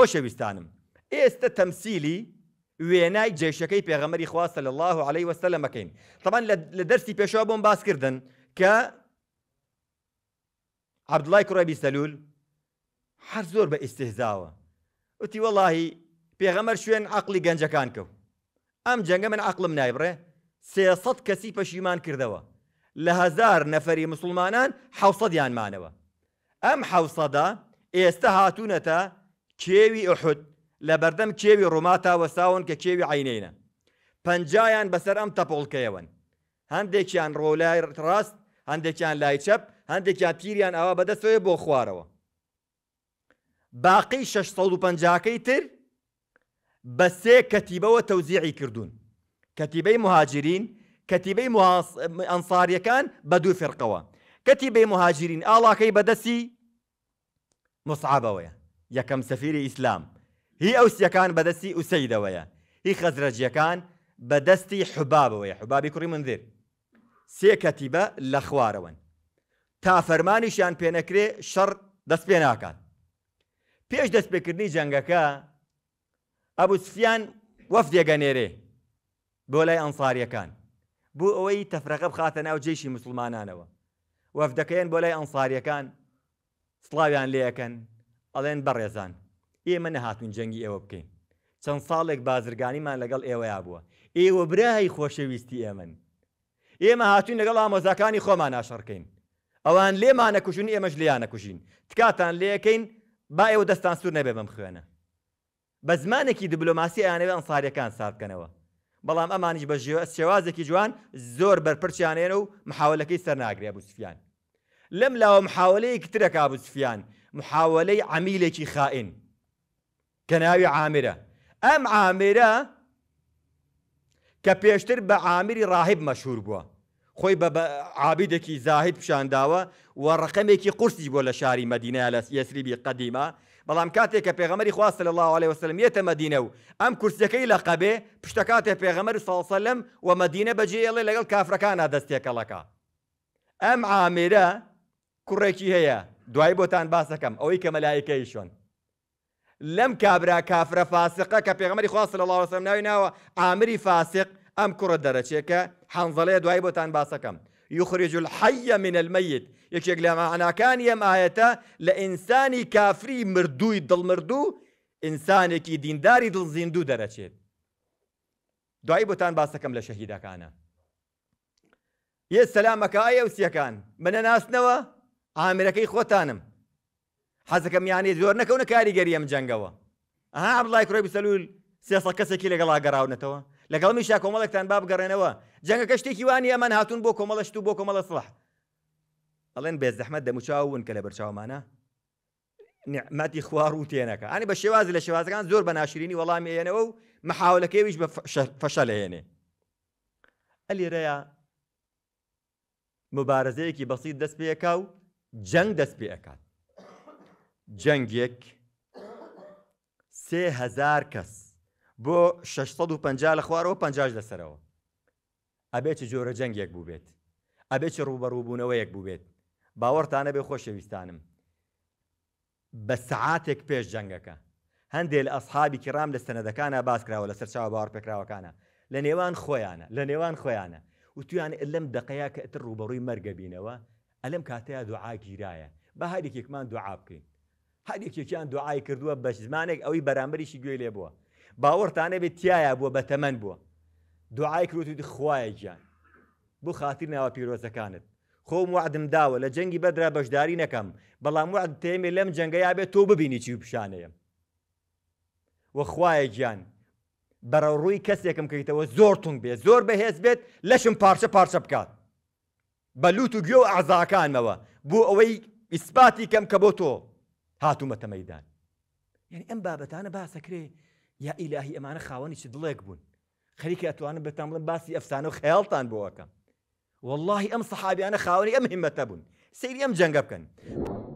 بستانم ايست تمثيلي ويناي جيشكي بيغمري خواستە صلى الله عليه وسلم مەکەین طبعا لدرسي دەرسی پێشوا كردن ك عبد الله کوڕەبی سلول هەر زۆر وتي والله وتی شوين عقلي شوێن كانكو أم کەوت عقل منايبره من عقلم نایبڕێ سێسەد کەسی پەشیمان کردەوە لە هزار نەفەری مسلمانان حوصدا ئەم حوسەدا کێوی ئەحود لە بەردەم کێوی ڕووما تاوەساون کە کێوی عینینە پەنجیان بەسەر ئەم تەپۆڵکەیەون هەندێکیان ڕۆلای ڕاست هەندێکیان لای چەپ هەندێکیان تیریان ئەوە بەدەستەوەی بۆ خوارەوە باقی 650کەی تر بە سێ کەتیبەوە تەوزیعی کردوون کەتیبەی مهاجرین کەتیبەی ئەنساریەکان بە دوو فرقەوە کەتیبەی مهاجرین ئاڵاکەی بەدەستی مصعبەوەیە يا كان بدستي هی ويا هي خزرج يا كان بدستي حبابه ويا حبابي كريم منذر سێ کەتیبە لە خوارەوەن تا فەرمانیشیان پێنەکرێ شەڕ دەست پێ ناکات پێش دەستپێکردنی جەنگەکە ئەبوو سفیان وەفدێگەنێرێ بۆ لای ئەنساریەکان بۆ ئەوەی تەفرەقە بخاتە ناو وفدكين بولاي انصار يا كان صلاويان سڵاویان لێەکەن ئەڵێن بەڕێزان ئێمە نەهاتون جەنگی ئێوە بکەین چەند ساڵێک بازرگانیمان لەگەڵ ئێوەیە بووە ئێوە برای خۆشەویستی ئێمن ئێمە هاتوین لەگەڵ ئامۆزاکانی خۆمان ناشڕکەین ئەوان لێمانە کوژین ئێمەش لیانە کوژین تکاتان لێەکەین با ئێوە دەستان سوور نەبێ بم خوێنە بە زمانێکی دیبلۆماسی ئەیانەوە ئەنسارەکان ساردکەنەوە بەڵام ئەمانیش بە شێوازێکی جوان زۆر بەرپرچیانێنە و محاولەکەی سەرناگرێ بوسفیان لەم لاوە محاولەیەکی ترەکا بوسفیان محاولەی عمیلێکی خائین کە ناوی عامرە ئەم عامرە کە پێشتر بە عامیری ڕاهب مەشهور بووە خۆی بە عابیدێکی زاهید پیشانداوە و ڕقمێکی قورسی بۆ لە شاری مدینا لە یسریبی قەدیما بەڵام کاتێک کە پێغەمەری خواست لە الله عليه وسلم یێتە مدینە و ئەم کورسەکەی لە قەبێ پشتە کاتێک پێغەمەر ساڵسەلم و مدینە بەجێڵێ لەگەڵ کافرەکانە دەستێکەڵەکە ئەم عامێرە کوڕێکی هەیە دوای بۆتان باسەکەم ئەوەی کە مەلایکەی شۆن لەم کابرا کافرە فاسقە کە پێغمەری خواست لە لاوەسم ناوی ناوە ئامری فاسق ئەم کوڕە دەرەچێکە حەنزەڵێ دوای بۆتان باسەکەم یخرج الحی من المەیت یەکێک لە معناکانی ئەم ئاەتە لە ئینسانی کافری مردووی دڵمردوو ئینسانێکی دینداری دڵزیندوو دەرەچێت دوای بۆتان باسەکەم لە شەهیدەکانە یە سەلامەکە ئایا وسیەکان منە ناستنەوە؟ ئامرەکەی خۆتانم حەزەکەم یانێت زۆر نەکەونە کاریگەری ئەم جەنگەوە ئەها بڵای کوڕی بسەلول سێسە کەسێکی لەگەڵا گەڕاونەتەوە لەگەڵ میشا کۆمەڵێکتان بابگەڕێنەوە جەنگەکە شتێکی وانی ئەمان هاتون بۆ کۆمەڵە شت و بۆ کۆمەڵە سڵح ئەڵێن بێزەحمەت دەموچاون کە لە بەرچاومانە نعمەتی خوار و تێنەکە ئەنی بە شێوازی لە شێوازەکان زۆر بە ناشرینی وەڵامی هێنەوە و محاولەکەویش بە فەشە لەهێنێ ئەلیرەیە مبارزەیەکی بەسیت دەست پێەکە و جەنگ دەست پێ ئەکات جەنگێک سهزار کەس بۆ 650 لە خوارەوە 50 لەسەرەوە ئەبێتی جۆرە جەنگێک بوو بێت ئەبێتی ڕوبەڕووبوونەوەیەک بوو بێت باوەڕتانە بێ خۆشەویستانم بە سعاتێک پێش جەنگەکە هەندێ لە ئەسحابی کرام لە سەنەدەکانە باسکراوە لە سەرچاو باوەڕ پێکراوەکانە لە نێوان خۆیانە لە نێوان خۆیانە و تویان لەم دقەیە کە ئەتر ڕوبەڕووی مەرگەبینەوە ئەلم کاتەیە دوعا گیرایە بە هەرێکێکمان دوعا بکەین هەرێکێکیان دوعای کردووە بە زمانێک ئەوی بەرامبەریشی گوێ لێ بووە باوەڕتانە بێت تایە بووە بە تەمەەن بووە دوعای کروتی خوایە گیان بۆ خاتیر ناوە پیرۆزەکانت خۆم وعدم داوە لە جەنگی بەدرا بەشداری نەکەم بەڵام وعد تێمێ لەم جەنگەیا بێت تۆ ببینی چی پیشانەیەم وەخوایە گیان بەرە ڕووی کەسێکم کەیتەوە زۆر تونگ بێت زۆر بەهێز بێت لەشم پارچە پارچە بکات بلوتو و اعزا كان موا بو اوي ئیسپاتی كم كبوتو هاتو متى ميدان يعني ام بابت انا باسكري يا الهي امانه خاوني شد دڵێک بوون خليك ئەتوانم بێتان بڵم باسي افسانه و بوكا والله ام صحابي انا خاوني ام هیمەتە بوون سەیری ئەم جەنگە